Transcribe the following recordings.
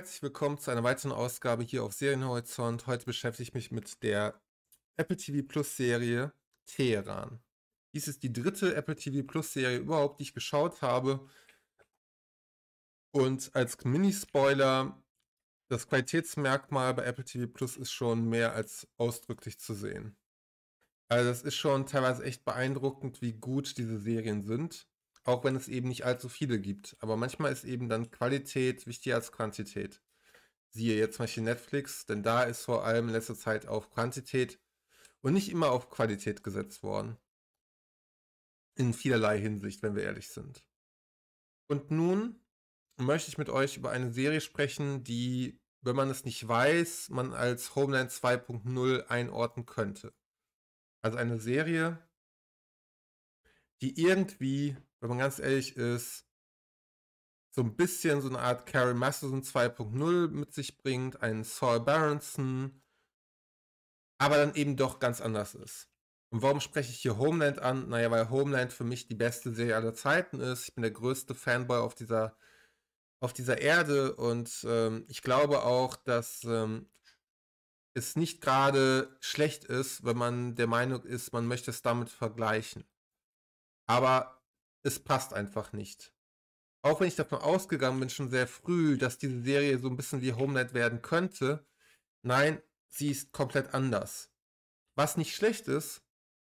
herzlich willkommen zu einer weiteren Ausgabe hier auf Serienhorizont. Heute beschäftige ich mich mit der Apple TV Plus Serie Teheran. Dies ist die dritte Apple TV Plus Serie überhaupt, die ich geschaut habe. Und als Mini-Spoiler, das Qualitätsmerkmal bei Apple TV Plus ist schon mehr als ausdrücklich zu sehen. Also es ist schon teilweise echt beeindruckend, wie gut diese Serien sind. Auch wenn es eben nicht allzu viele gibt. Aber manchmal ist eben dann Qualität wichtiger als Quantität. Siehe jetzt zum Beispiel Netflix, denn da ist vor allem in letzter Zeit auf Quantität und nicht immer auf Qualität gesetzt worden. In vielerlei Hinsicht, wenn wir ehrlich sind. Und nun möchte ich mit euch über eine Serie sprechen, die, wenn man es nicht weiß, man als Homeland 2.0 einordnen könnte. Also eine Serie, die irgendwie wenn man ganz ehrlich ist, so ein bisschen so eine Art Carrie Masterson 2.0 mit sich bringt, einen Saul Berenson, aber dann eben doch ganz anders ist. Und warum spreche ich hier Homeland an? Naja, weil Homeland für mich die beste Serie aller Zeiten ist. Ich bin der größte Fanboy auf dieser, auf dieser Erde und ähm, ich glaube auch, dass ähm, es nicht gerade schlecht ist, wenn man der Meinung ist, man möchte es damit vergleichen. Aber es passt einfach nicht. Auch wenn ich davon ausgegangen bin, schon sehr früh, dass diese Serie so ein bisschen wie Homeland werden könnte, nein, sie ist komplett anders. Was nicht schlecht ist,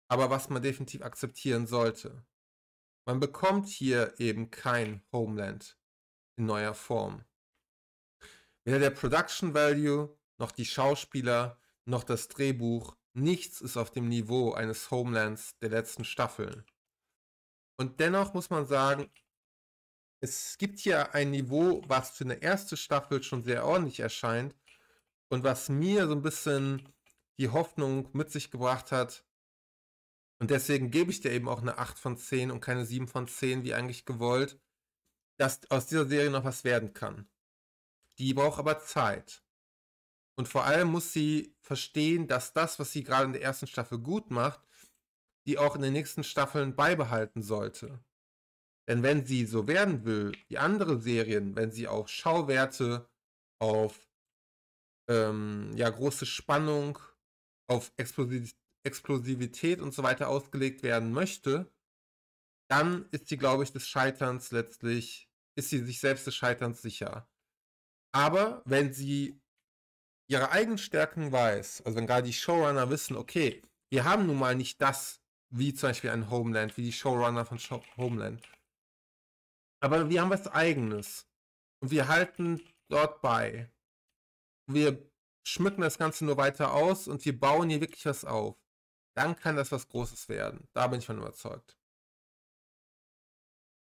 aber was man definitiv akzeptieren sollte. Man bekommt hier eben kein Homeland in neuer Form. Weder der Production Value, noch die Schauspieler, noch das Drehbuch, nichts ist auf dem Niveau eines Homelands der letzten Staffeln. Und dennoch muss man sagen, es gibt hier ein Niveau, was für eine erste Staffel schon sehr ordentlich erscheint und was mir so ein bisschen die Hoffnung mit sich gebracht hat. Und deswegen gebe ich dir eben auch eine 8 von 10 und keine 7 von 10, wie eigentlich gewollt, dass aus dieser Serie noch was werden kann. Die braucht aber Zeit. Und vor allem muss sie verstehen, dass das, was sie gerade in der ersten Staffel gut macht, die auch in den nächsten Staffeln beibehalten sollte. Denn wenn sie so werden will, wie andere Serien, wenn sie auf Schauwerte, auf ähm, ja, große Spannung, auf Explosiv Explosivität und so weiter ausgelegt werden möchte, dann ist sie, glaube ich, des Scheiterns letztlich, ist sie sich selbst des Scheiterns sicher. Aber wenn sie ihre eigenen Stärken weiß, also wenn gerade die Showrunner wissen, okay, wir haben nun mal nicht das, wie zum Beispiel ein Homeland, wie die Showrunner von Show Homeland. Aber wir haben was Eigenes. Und wir halten dort bei. Wir schmücken das Ganze nur weiter aus und wir bauen hier wirklich was auf. Dann kann das was Großes werden. Da bin ich von überzeugt.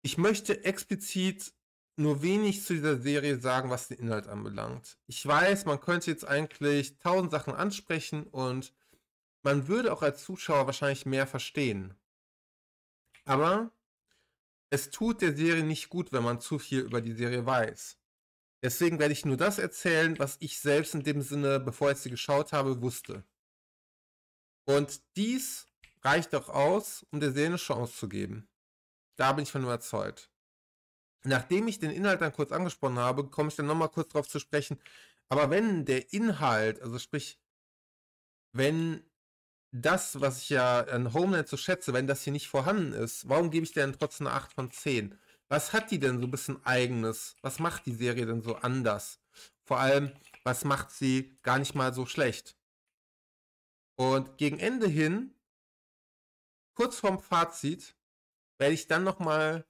Ich möchte explizit nur wenig zu dieser Serie sagen, was den Inhalt anbelangt. Ich weiß, man könnte jetzt eigentlich tausend Sachen ansprechen und man würde auch als Zuschauer wahrscheinlich mehr verstehen. Aber es tut der Serie nicht gut, wenn man zu viel über die Serie weiß. Deswegen werde ich nur das erzählen, was ich selbst in dem Sinne, bevor ich sie geschaut habe, wusste. Und dies reicht auch aus, um der Serie eine Chance zu geben. Da bin ich von überzeugt. Nachdem ich den Inhalt dann kurz angesprochen habe, komme ich dann nochmal kurz darauf zu sprechen. Aber wenn der Inhalt, also sprich, wenn das, was ich ja an Homeland so schätze, wenn das hier nicht vorhanden ist, warum gebe ich denn trotzdem eine 8 von 10? Was hat die denn so ein bisschen eigenes? Was macht die Serie denn so anders? Vor allem, was macht sie gar nicht mal so schlecht? Und gegen Ende hin, kurz vorm Fazit, werde ich dann nochmal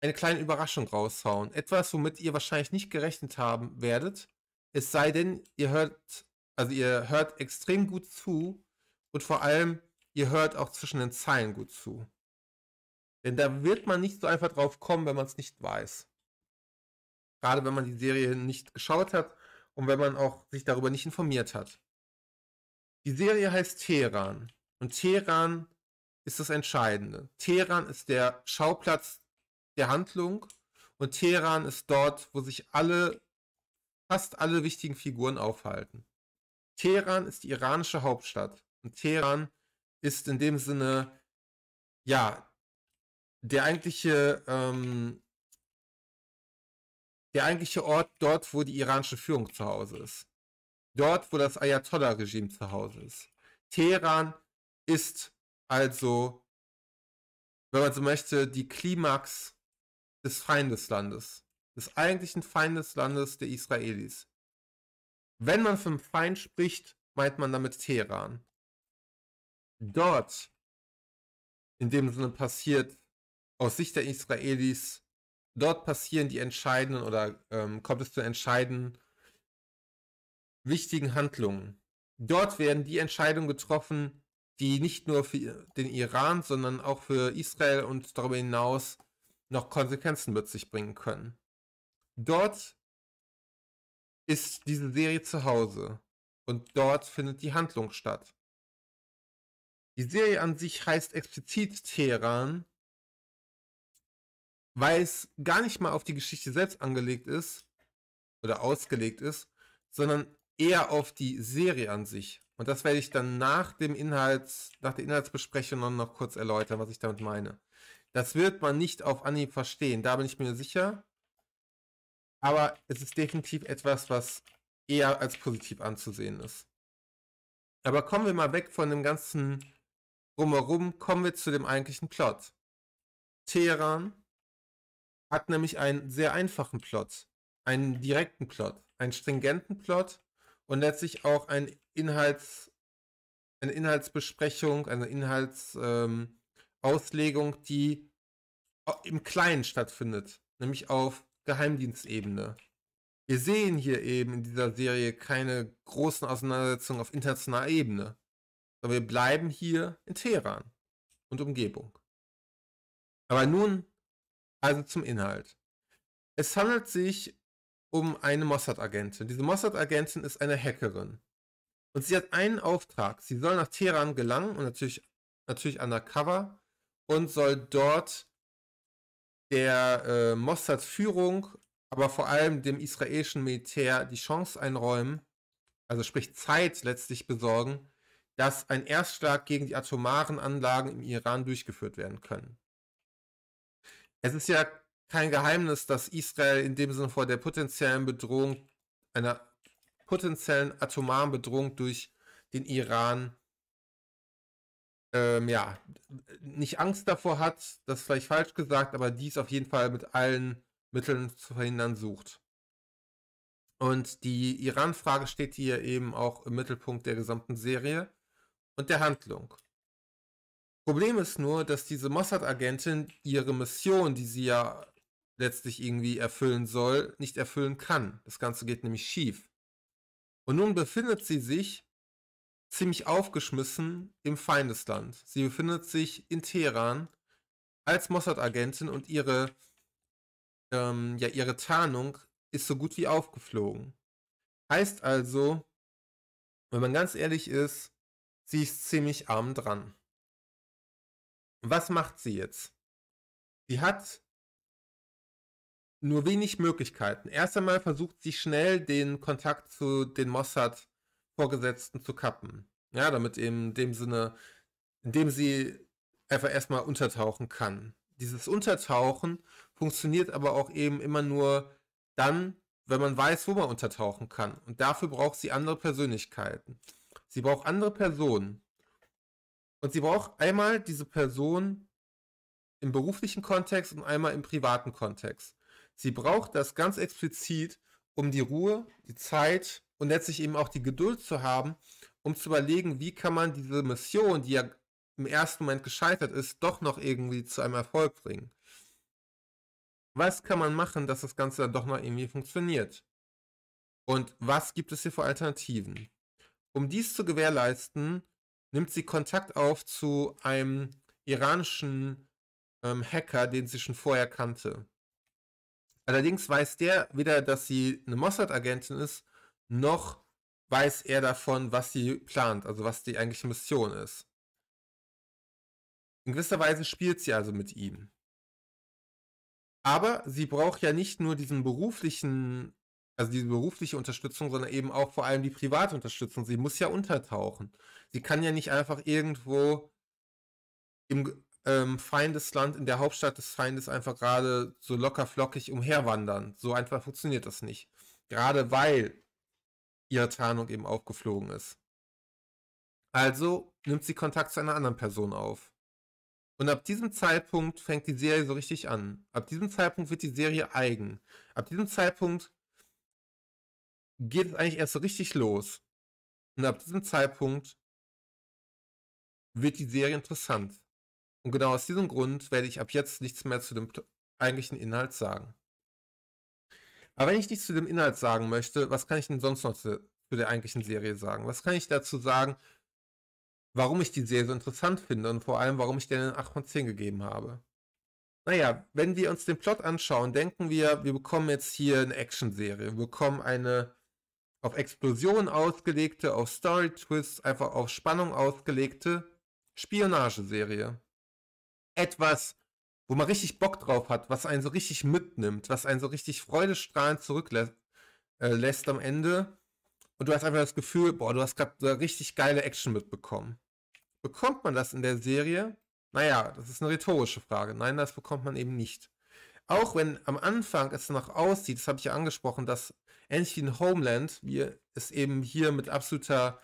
eine kleine Überraschung raushauen. Etwas, womit ihr wahrscheinlich nicht gerechnet haben werdet. Es sei denn, ihr hört, also ihr hört extrem gut zu und vor allem, ihr hört auch zwischen den Zeilen gut zu. Denn da wird man nicht so einfach drauf kommen, wenn man es nicht weiß. Gerade wenn man die Serie nicht geschaut hat und wenn man auch sich darüber nicht informiert hat. Die Serie heißt Teheran. Und Teheran ist das Entscheidende. Teheran ist der Schauplatz der Handlung und Teheran ist dort, wo sich alle, fast alle wichtigen Figuren aufhalten. Teheran ist die iranische Hauptstadt. Und Teheran ist in dem Sinne, ja, der eigentliche, ähm, der eigentliche Ort dort, wo die iranische Führung zu Hause ist. Dort, wo das Ayatollah-Regime zu Hause ist. Teheran ist also, wenn man so möchte, die Klimax des Feindeslandes. Des eigentlichen Feindeslandes der Israelis. Wenn man vom Feind spricht, meint man damit Teheran dort in dem Sinne passiert, aus Sicht der Israelis, dort passieren die entscheidenden oder ähm, kommt es zu entscheidenden wichtigen Handlungen. Dort werden die Entscheidungen getroffen, die nicht nur für den Iran, sondern auch für Israel und darüber hinaus noch Konsequenzen mit sich bringen können. Dort ist diese Serie zu Hause und dort findet die Handlung statt. Die Serie an sich heißt explizit Teheran, weil es gar nicht mal auf die Geschichte selbst angelegt ist oder ausgelegt ist, sondern eher auf die Serie an sich. Und das werde ich dann nach dem Inhalt, nach der Inhaltsbesprechung noch kurz erläutern, was ich damit meine. Das wird man nicht auf Anhieb verstehen, da bin ich mir sicher. Aber es ist definitiv etwas, was eher als positiv anzusehen ist. Aber kommen wir mal weg von dem ganzen drumherum kommen wir zu dem eigentlichen Plot. Teheran hat nämlich einen sehr einfachen Plot, einen direkten Plot, einen stringenten Plot und letztlich auch ein Inhalts, eine Inhaltsbesprechung, eine Inhaltsauslegung, ähm, die im Kleinen stattfindet, nämlich auf Geheimdienstebene. Wir sehen hier eben in dieser Serie keine großen Auseinandersetzungen auf internationaler Ebene sondern wir bleiben hier in Teheran und Umgebung. Aber nun also zum Inhalt. Es handelt sich um eine Mossad-Agentin. Diese Mossad-Agentin ist eine Hackerin. Und sie hat einen Auftrag. Sie soll nach Teheran gelangen und natürlich, natürlich undercover und soll dort der äh, Mossad-Führung, aber vor allem dem israelischen Militär die Chance einräumen, also sprich Zeit letztlich besorgen, dass ein Erstschlag gegen die atomaren Anlagen im Iran durchgeführt werden können. Es ist ja kein Geheimnis, dass Israel in dem Sinne vor der potenziellen Bedrohung einer potenziellen atomaren Bedrohung durch den Iran ähm, ja nicht Angst davor hat, das ist vielleicht falsch gesagt, aber dies auf jeden Fall mit allen Mitteln zu verhindern sucht. Und die Iran-Frage steht hier eben auch im Mittelpunkt der gesamten Serie und der Handlung. Problem ist nur, dass diese Mossad-Agentin ihre Mission, die sie ja letztlich irgendwie erfüllen soll, nicht erfüllen kann. Das Ganze geht nämlich schief. Und nun befindet sie sich ziemlich aufgeschmissen im Feindesland. Sie befindet sich in Teheran als Mossad-Agentin und ihre, ähm, ja, ihre Tarnung ist so gut wie aufgeflogen. Heißt also, wenn man ganz ehrlich ist, Sie ist ziemlich arm dran. Was macht sie jetzt? Sie hat nur wenig Möglichkeiten. Erst einmal versucht sie schnell den Kontakt zu den Mossad-Vorgesetzten zu kappen. Ja, damit in dem Sinne, indem sie einfach erstmal untertauchen kann. Dieses Untertauchen funktioniert aber auch eben immer nur dann, wenn man weiß, wo man untertauchen kann. Und dafür braucht sie andere Persönlichkeiten. Sie braucht andere Personen. Und sie braucht einmal diese Person im beruflichen Kontext und einmal im privaten Kontext. Sie braucht das ganz explizit, um die Ruhe, die Zeit und letztlich eben auch die Geduld zu haben, um zu überlegen, wie kann man diese Mission, die ja im ersten Moment gescheitert ist, doch noch irgendwie zu einem Erfolg bringen. Was kann man machen, dass das Ganze dann doch noch irgendwie funktioniert? Und was gibt es hier für Alternativen? Um dies zu gewährleisten, nimmt sie Kontakt auf zu einem iranischen ähm, Hacker, den sie schon vorher kannte. Allerdings weiß der weder, dass sie eine Mossad-Agentin ist, noch weiß er davon, was sie plant, also was die eigentliche Mission ist. In gewisser Weise spielt sie also mit ihm. Aber sie braucht ja nicht nur diesen beruflichen also diese berufliche Unterstützung, sondern eben auch vor allem die private Unterstützung. Sie muss ja untertauchen. Sie kann ja nicht einfach irgendwo im ähm, Feindesland, in der Hauptstadt des Feindes einfach gerade so locker flockig umherwandern. So einfach funktioniert das nicht. Gerade weil ihre Tarnung eben aufgeflogen ist. Also nimmt sie Kontakt zu einer anderen Person auf. Und ab diesem Zeitpunkt fängt die Serie so richtig an. Ab diesem Zeitpunkt wird die Serie eigen. Ab diesem Zeitpunkt geht es eigentlich erst so richtig los. Und ab diesem Zeitpunkt wird die Serie interessant. Und genau aus diesem Grund werde ich ab jetzt nichts mehr zu dem eigentlichen Inhalt sagen. Aber wenn ich nichts zu dem Inhalt sagen möchte, was kann ich denn sonst noch zu, zu der eigentlichen Serie sagen? Was kann ich dazu sagen, warum ich die Serie so interessant finde und vor allem, warum ich denen 8 von 10 gegeben habe? Naja, wenn wir uns den Plot anschauen, denken wir, wir bekommen jetzt hier eine Action-Serie. Wir bekommen eine auf Explosionen ausgelegte, auf Story-Twists, einfach auf Spannung ausgelegte Spionageserie. Etwas, wo man richtig Bock drauf hat, was einen so richtig mitnimmt, was einen so richtig freudestrahlend zurücklässt äh, am Ende. Und du hast einfach das Gefühl, boah, du hast gerade richtig geile Action mitbekommen. Bekommt man das in der Serie? Naja, das ist eine rhetorische Frage. Nein, das bekommt man eben nicht. Auch wenn am Anfang es noch aussieht, das habe ich ja angesprochen, dass ähnlich wie in Homeland, wie es eben hier mit absoluter,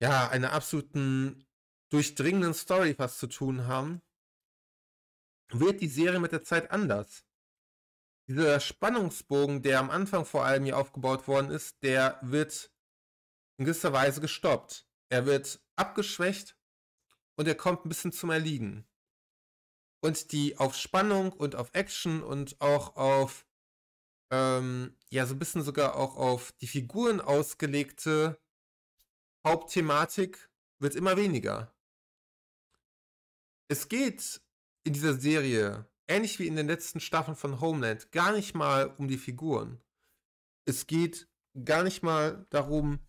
ja, einer absoluten durchdringenden Story was zu tun haben, wird die Serie mit der Zeit anders. Dieser Spannungsbogen, der am Anfang vor allem hier aufgebaut worden ist, der wird in gewisser Weise gestoppt. Er wird abgeschwächt und er kommt ein bisschen zum Erliegen. Und die auf Spannung und auf Action und auch auf ähm, ja so ein bisschen sogar auch auf die Figuren ausgelegte Hauptthematik wird immer weniger. Es geht in dieser Serie, ähnlich wie in den letzten Staffeln von Homeland, gar nicht mal um die Figuren. Es geht gar nicht mal darum,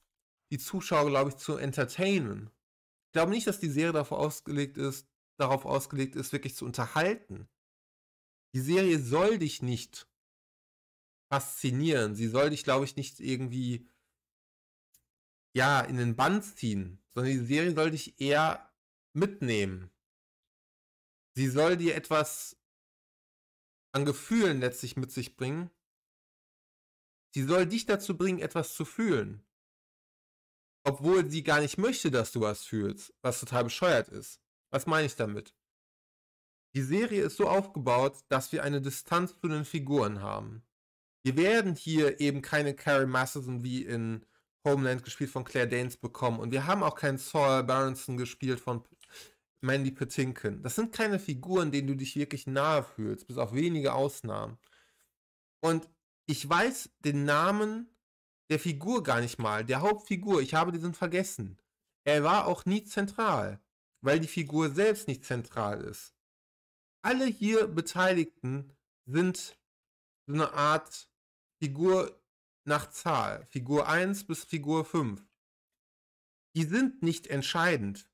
die Zuschauer, glaube ich, zu entertainen. Ich glaube nicht, dass die Serie darauf ausgelegt ist, darauf ausgelegt ist, wirklich zu unterhalten. Die Serie soll dich nicht faszinieren. Sie soll dich, glaube ich, nicht irgendwie ja, in den Bann ziehen, sondern die Serie soll dich eher mitnehmen. Sie soll dir etwas an Gefühlen letztlich mit sich bringen. Sie soll dich dazu bringen, etwas zu fühlen. Obwohl sie gar nicht möchte, dass du was fühlst, was total bescheuert ist. Was meine ich damit? Die Serie ist so aufgebaut, dass wir eine Distanz zu den Figuren haben wir werden hier eben keine Carrie Masterson wie in Homeland gespielt von Claire Danes bekommen. Und wir haben auch keinen Saul Berenson gespielt von Mandy Patinkin. Das sind keine Figuren, denen du dich wirklich nahe fühlst, bis auf wenige Ausnahmen. Und ich weiß den Namen der Figur gar nicht mal, der Hauptfigur, ich habe diesen vergessen. Er war auch nie zentral, weil die Figur selbst nicht zentral ist. Alle hier Beteiligten sind so eine Art Figur nach Zahl, Figur 1 bis Figur 5, die sind nicht entscheidend.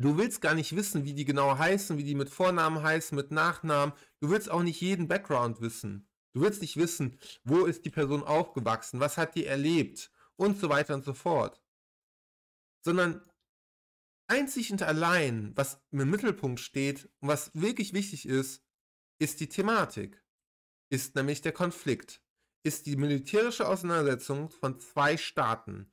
Du willst gar nicht wissen, wie die genau heißen, wie die mit Vornamen heißen, mit Nachnamen. Du willst auch nicht jeden Background wissen. Du willst nicht wissen, wo ist die Person aufgewachsen, was hat die erlebt und so weiter und so fort. Sondern einzig und allein, was im Mittelpunkt steht und was wirklich wichtig ist, ist die Thematik. Ist nämlich der Konflikt ist die militärische Auseinandersetzung von zwei Staaten.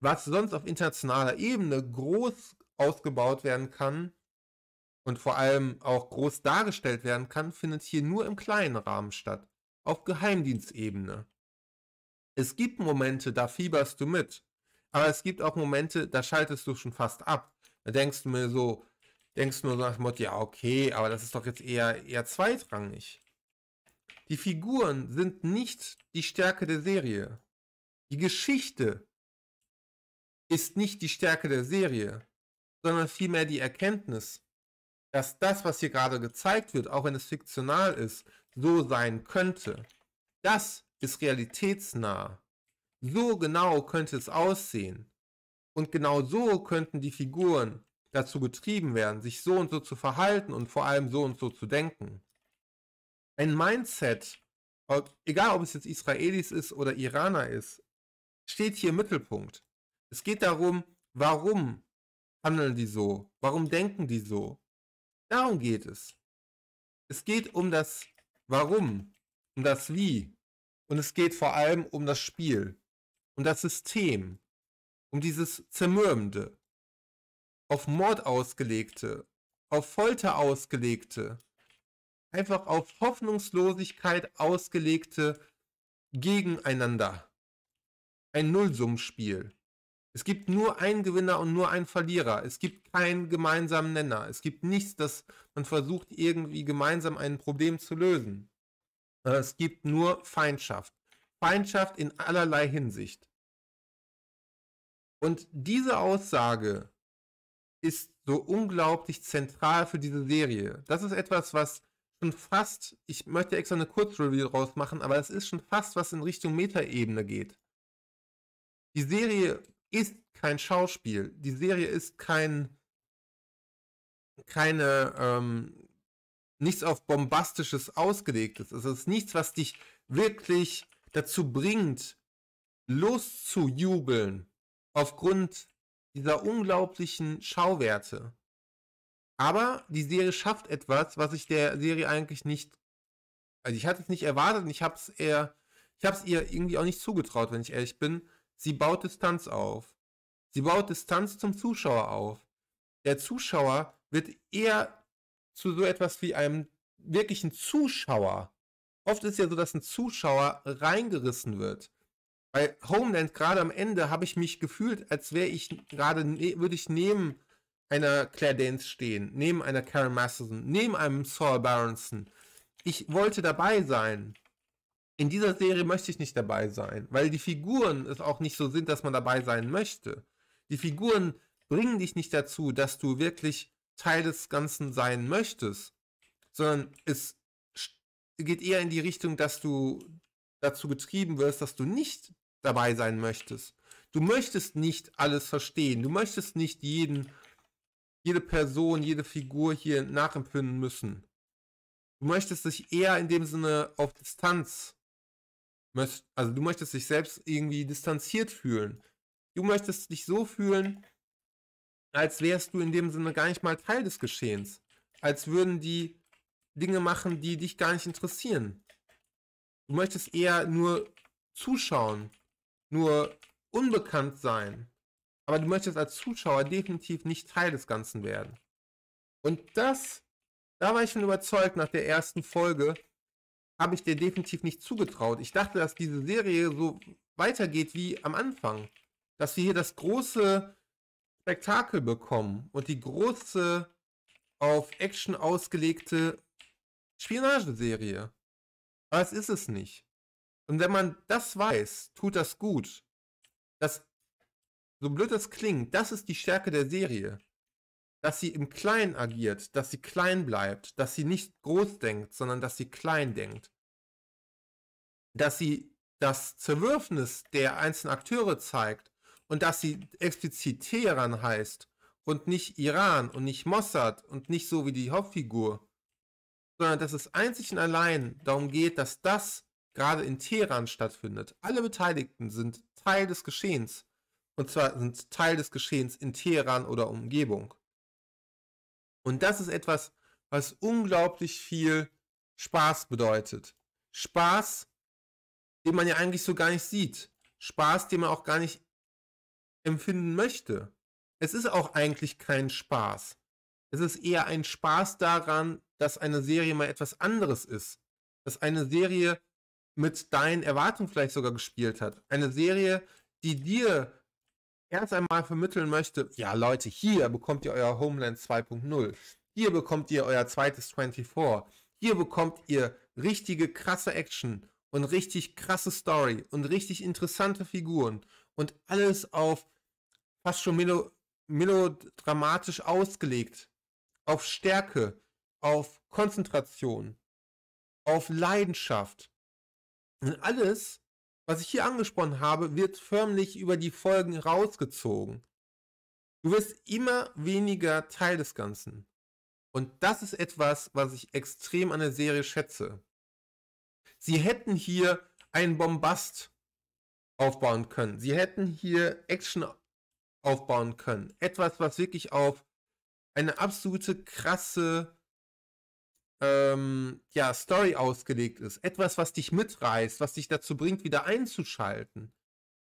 Was sonst auf internationaler Ebene groß ausgebaut werden kann und vor allem auch groß dargestellt werden kann, findet hier nur im kleinen Rahmen statt, auf Geheimdienstebene. Es gibt Momente, da fieberst du mit, aber es gibt auch Momente, da schaltest du schon fast ab. Da denkst du mir so, denkst nur so nach dem Motto, ja, okay, aber das ist doch jetzt eher, eher zweitrangig. Die Figuren sind nicht die Stärke der Serie. Die Geschichte ist nicht die Stärke der Serie, sondern vielmehr die Erkenntnis, dass das, was hier gerade gezeigt wird, auch wenn es fiktional ist, so sein könnte. Das ist realitätsnah. So genau könnte es aussehen. Und genau so könnten die Figuren dazu getrieben werden, sich so und so zu verhalten und vor allem so und so zu denken ein Mindset, egal ob es jetzt Israelis ist oder Iraner ist, steht hier im Mittelpunkt. Es geht darum, warum handeln die so? Warum denken die so? Darum geht es. Es geht um das Warum, um das Wie und es geht vor allem um das Spiel, um das System, um dieses Zermürbende, auf Mord ausgelegte, auf Folter ausgelegte, einfach auf Hoffnungslosigkeit ausgelegte Gegeneinander. Ein Nullsummspiel. Es gibt nur einen Gewinner und nur einen Verlierer. Es gibt keinen gemeinsamen Nenner. Es gibt nichts, dass man versucht, irgendwie gemeinsam ein Problem zu lösen. Es gibt nur Feindschaft. Feindschaft in allerlei Hinsicht. Und diese Aussage ist so unglaublich zentral für diese Serie. Das ist etwas, was schon fast, ich möchte extra eine Kurzreview draus machen, aber es ist schon fast was in Richtung Metaebene geht. Die Serie ist kein Schauspiel. Die Serie ist kein keine ähm, nichts auf bombastisches ausgelegtes. Es ist nichts, was dich wirklich dazu bringt, loszujubeln aufgrund dieser unglaublichen Schauwerte. Aber die Serie schafft etwas, was ich der Serie eigentlich nicht. Also ich hatte es nicht erwartet und ich habe es eher. Ich habe es ihr irgendwie auch nicht zugetraut, wenn ich ehrlich bin. Sie baut Distanz auf. Sie baut Distanz zum Zuschauer auf. Der Zuschauer wird eher zu so etwas wie einem wirklichen Zuschauer. Oft ist ja so, dass ein Zuschauer reingerissen wird. Bei Homeland gerade am Ende habe ich mich gefühlt, als wäre ich gerade, ne, würde ich neben einer Claire Danes stehen, neben einer Karen Masterson, neben einem Saul Baronson. Ich wollte dabei sein. In dieser Serie möchte ich nicht dabei sein, weil die Figuren es auch nicht so sind, dass man dabei sein möchte. Die Figuren bringen dich nicht dazu, dass du wirklich Teil des Ganzen sein möchtest, sondern es geht eher in die Richtung, dass du dazu getrieben wirst, dass du nicht dabei sein möchtest. Du möchtest nicht alles verstehen, du möchtest nicht jeden jede Person, jede Figur hier nachempfinden müssen. Du möchtest dich eher in dem Sinne auf Distanz, also du möchtest dich selbst irgendwie distanziert fühlen. Du möchtest dich so fühlen, als wärst du in dem Sinne gar nicht mal Teil des Geschehens. Als würden die Dinge machen, die dich gar nicht interessieren. Du möchtest eher nur zuschauen, nur unbekannt sein aber du möchtest als Zuschauer definitiv nicht Teil des Ganzen werden. Und das, da war ich schon überzeugt, nach der ersten Folge habe ich dir definitiv nicht zugetraut. Ich dachte, dass diese Serie so weitergeht wie am Anfang. Dass wir hier das große Spektakel bekommen und die große auf Action ausgelegte Spionageserie. Aber es ist es nicht. Und wenn man das weiß, tut das gut. Das so blöd das klingt, das ist die Stärke der Serie. Dass sie im Kleinen agiert, dass sie klein bleibt, dass sie nicht groß denkt, sondern dass sie klein denkt. Dass sie das Zerwürfnis der einzelnen Akteure zeigt und dass sie explizit Teheran heißt und nicht Iran und nicht Mossad und nicht so wie die Hauptfigur, sondern dass es einzig und allein darum geht, dass das gerade in Teheran stattfindet. Alle Beteiligten sind Teil des Geschehens und zwar sind Teil des Geschehens in Teheran oder Umgebung. Und das ist etwas, was unglaublich viel Spaß bedeutet. Spaß, den man ja eigentlich so gar nicht sieht. Spaß, den man auch gar nicht empfinden möchte. Es ist auch eigentlich kein Spaß. Es ist eher ein Spaß daran, dass eine Serie mal etwas anderes ist. Dass eine Serie mit deinen Erwartungen vielleicht sogar gespielt hat. Eine Serie, die dir erst einmal vermitteln möchte, ja Leute, hier bekommt ihr euer Homeland 2.0, hier bekommt ihr euer zweites 24, hier bekommt ihr richtige krasse Action und richtig krasse Story und richtig interessante Figuren und alles auf fast schon melo, melodramatisch ausgelegt, auf Stärke, auf Konzentration, auf Leidenschaft. Und alles was ich hier angesprochen habe, wird förmlich über die Folgen rausgezogen. Du wirst immer weniger Teil des Ganzen. Und das ist etwas, was ich extrem an der Serie schätze. Sie hätten hier einen Bombast aufbauen können. Sie hätten hier Action aufbauen können. Etwas, was wirklich auf eine absolute krasse ähm, ja, Story ausgelegt ist. Etwas, was dich mitreißt, was dich dazu bringt, wieder einzuschalten.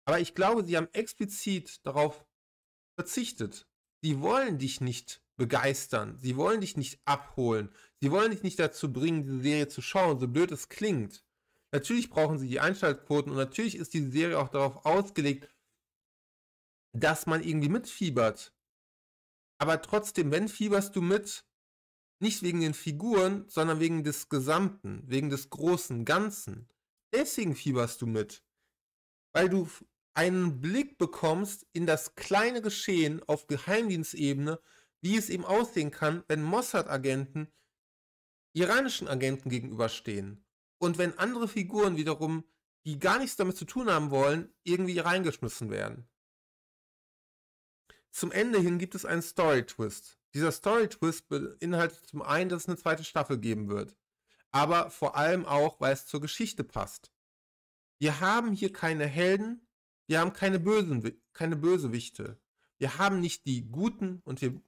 Aber ich glaube, sie haben explizit darauf verzichtet. Sie wollen dich nicht begeistern. Sie wollen dich nicht abholen. Sie wollen dich nicht dazu bringen, diese Serie zu schauen, so blöd es klingt. Natürlich brauchen sie die Einschaltquoten und natürlich ist diese Serie auch darauf ausgelegt, dass man irgendwie mitfiebert. Aber trotzdem, wenn fieberst du mit, nicht wegen den Figuren, sondern wegen des Gesamten, wegen des großen Ganzen. Deswegen fieberst du mit. Weil du einen Blick bekommst in das kleine Geschehen auf Geheimdienstebene, wie es eben aussehen kann, wenn Mossad-Agenten iranischen Agenten gegenüberstehen. Und wenn andere Figuren wiederum, die gar nichts damit zu tun haben wollen, irgendwie reingeschmissen werden. Zum Ende hin gibt es einen Story-Twist, dieser Story-Twist beinhaltet zum einen, dass es eine zweite Staffel geben wird, aber vor allem auch, weil es zur Geschichte passt. Wir haben hier keine Helden, wir haben keine, Bösen, keine Bösewichte. Wir haben nicht die Guten und wir,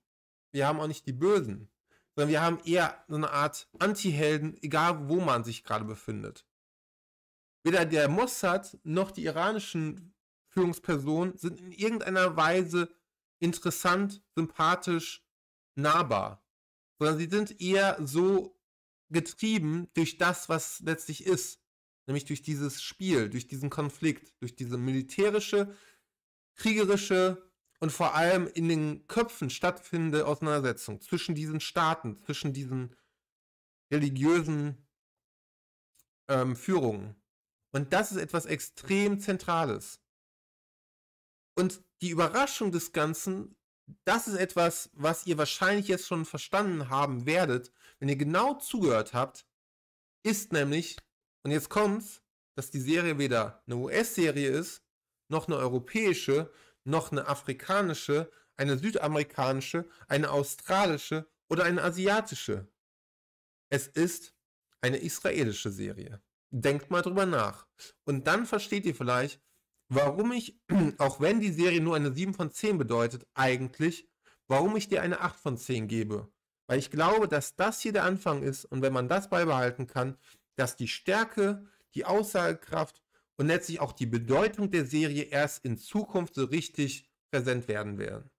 wir haben auch nicht die Bösen, sondern wir haben eher so eine Art Anti-Helden, egal wo man sich gerade befindet. Weder der Mossad noch die iranischen Führungspersonen sind in irgendeiner Weise interessant, sympathisch nahbar, sondern sie sind eher so getrieben durch das, was letztlich ist, nämlich durch dieses Spiel, durch diesen Konflikt, durch diese militärische, kriegerische und vor allem in den Köpfen stattfindende Auseinandersetzung zwischen diesen Staaten, zwischen diesen religiösen ähm, Führungen. Und das ist etwas extrem Zentrales. Und die Überraschung des Ganzen das ist etwas, was ihr wahrscheinlich jetzt schon verstanden haben werdet, wenn ihr genau zugehört habt, ist nämlich, und jetzt kommt's, dass die Serie weder eine US-Serie ist, noch eine europäische, noch eine afrikanische, eine südamerikanische, eine australische oder eine asiatische. Es ist eine israelische Serie. Denkt mal drüber nach. Und dann versteht ihr vielleicht, warum ich, auch wenn die Serie nur eine 7 von 10 bedeutet, eigentlich, warum ich dir eine 8 von 10 gebe. Weil ich glaube, dass das hier der Anfang ist und wenn man das beibehalten kann, dass die Stärke, die Aussagekraft und letztlich auch die Bedeutung der Serie erst in Zukunft so richtig präsent werden werden.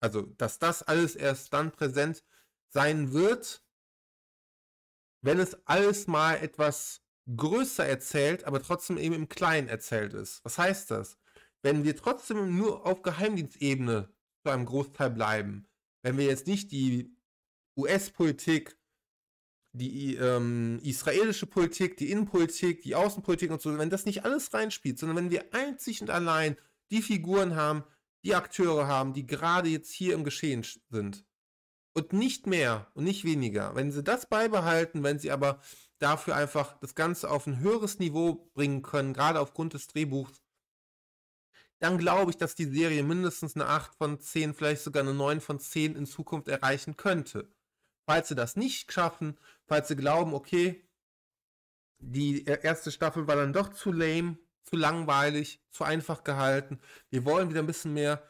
Also, dass das alles erst dann präsent sein wird, wenn es alles mal etwas größer erzählt, aber trotzdem eben im Kleinen erzählt ist. Was heißt das? Wenn wir trotzdem nur auf Geheimdienstebene zu einem Großteil bleiben, wenn wir jetzt nicht die US-Politik, die ähm, israelische Politik, die Innenpolitik, die Außenpolitik und so, wenn das nicht alles reinspielt, sondern wenn wir einzig und allein die Figuren haben, die Akteure haben, die gerade jetzt hier im Geschehen sind. Und nicht mehr und nicht weniger. Wenn sie das beibehalten, wenn sie aber dafür einfach das Ganze auf ein höheres Niveau bringen können, gerade aufgrund des Drehbuchs, dann glaube ich, dass die Serie mindestens eine 8 von 10, vielleicht sogar eine 9 von 10 in Zukunft erreichen könnte. Falls sie das nicht schaffen, falls sie glauben, okay, die e-, erste Staffel war dann doch zu lame, zu langweilig, zu einfach gehalten. Wir wollen wieder ein bisschen mehr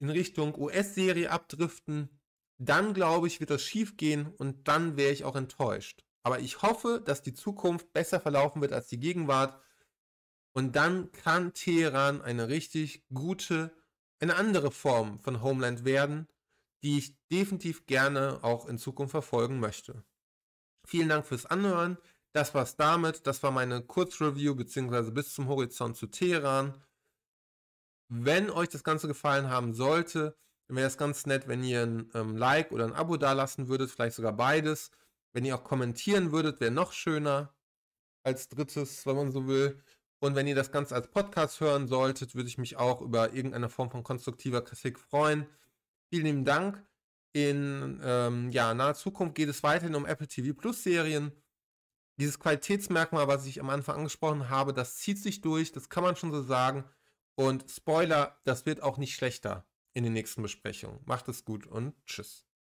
in Richtung US-Serie abdriften dann glaube ich, wird das schief gehen und dann wäre ich auch enttäuscht. Aber ich hoffe, dass die Zukunft besser verlaufen wird als die Gegenwart. Und dann kann Teheran eine richtig gute, eine andere Form von Homeland werden, die ich definitiv gerne auch in Zukunft verfolgen möchte. Vielen Dank fürs Anhören. Das war's damit. Das war meine Kurzreview bzw. bis zum Horizont zu Teheran. Wenn euch das Ganze gefallen haben sollte, dann wäre es ganz nett, wenn ihr ein ähm, Like oder ein Abo dalassen würdet, vielleicht sogar beides. Wenn ihr auch kommentieren würdet, wäre noch schöner als drittes, wenn man so will. Und wenn ihr das Ganze als Podcast hören solltet, würde ich mich auch über irgendeine Form von konstruktiver Kritik freuen. Vielen lieben Dank. In ähm, ja, naher Zukunft geht es weiterhin um Apple TV Plus Serien. Dieses Qualitätsmerkmal, was ich am Anfang angesprochen habe, das zieht sich durch, das kann man schon so sagen. Und Spoiler, das wird auch nicht schlechter in den nächsten Besprechungen. Macht es gut und tschüss.